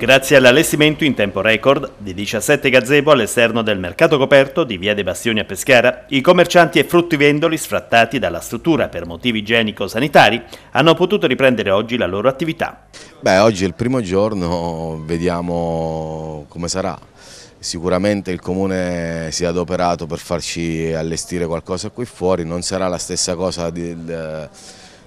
grazie all'allestimento in tempo record di 17 gazebo all'esterno del mercato coperto di Via dei Bastioni a Pescara, i commercianti e fruttivendoli sfrattati dalla struttura per motivi igienico-sanitari hanno potuto riprendere oggi la loro attività. Beh, oggi è il primo giorno, vediamo come sarà. Sicuramente il comune si è adoperato per farci allestire qualcosa qui fuori, non sarà la stessa cosa di,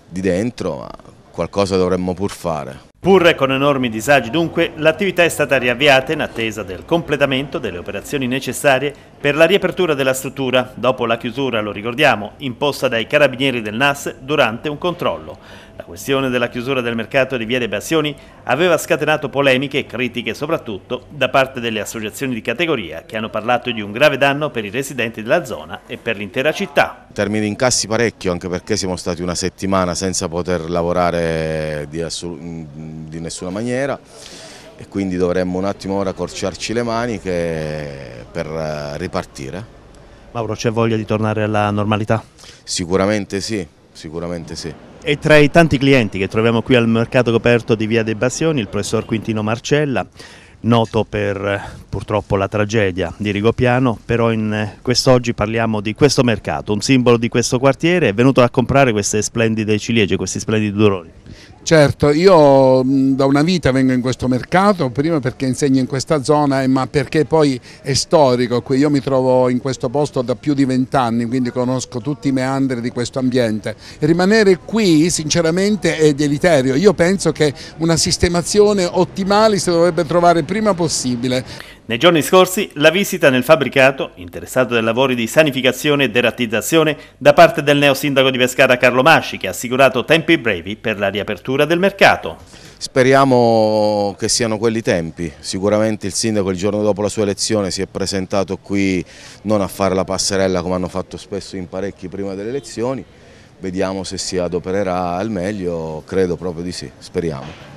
di dentro, ma qualcosa dovremmo pur fare. Pur con enormi disagi dunque, l'attività è stata riavviata in attesa del completamento delle operazioni necessarie per la riapertura della struttura, dopo la chiusura, lo ricordiamo, imposta dai carabinieri del NAS durante un controllo. La questione della chiusura del mercato di Via dei Bassioni aveva scatenato polemiche e critiche soprattutto da parte delle associazioni di categoria che hanno parlato di un grave danno per i residenti della zona e per l'intera città. In termini di incassi parecchio anche perché siamo stati una settimana senza poter lavorare di, di nessuna maniera e quindi dovremmo un attimo ora corciarci le maniche per eh, ripartire. Mauro, c'è voglia di tornare alla normalità? Sicuramente sì, sicuramente sì. E tra i tanti clienti che troviamo qui al mercato coperto di Via dei Bassioni, il professor Quintino Marcella, noto per eh, purtroppo la tragedia di Rigopiano, però eh, quest'oggi parliamo di questo mercato, un simbolo di questo quartiere, è venuto a comprare queste splendide ciliegie, questi splendidi duroni. Certo, io da una vita vengo in questo mercato, prima perché insegno in questa zona, ma perché poi è storico, qui io mi trovo in questo posto da più di vent'anni, quindi conosco tutti i meandri di questo ambiente. Rimanere qui sinceramente è deliterio, io penso che una sistemazione ottimale si dovrebbe trovare prima possibile. Nei giorni scorsi la visita nel fabbricato, interessato dai lavori di sanificazione e derattizzazione, da parte del neo sindaco di Pescara Carlo Masci, che ha assicurato tempi brevi per la riapertura congiuntura del mercato. Speriamo che siano quelli i tempi, sicuramente il sindaco il giorno dopo la sua elezione si è presentato qui non a fare la passerella come hanno fatto spesso in parecchi prima delle elezioni, vediamo se si adopererà al meglio, credo proprio di sì, speriamo.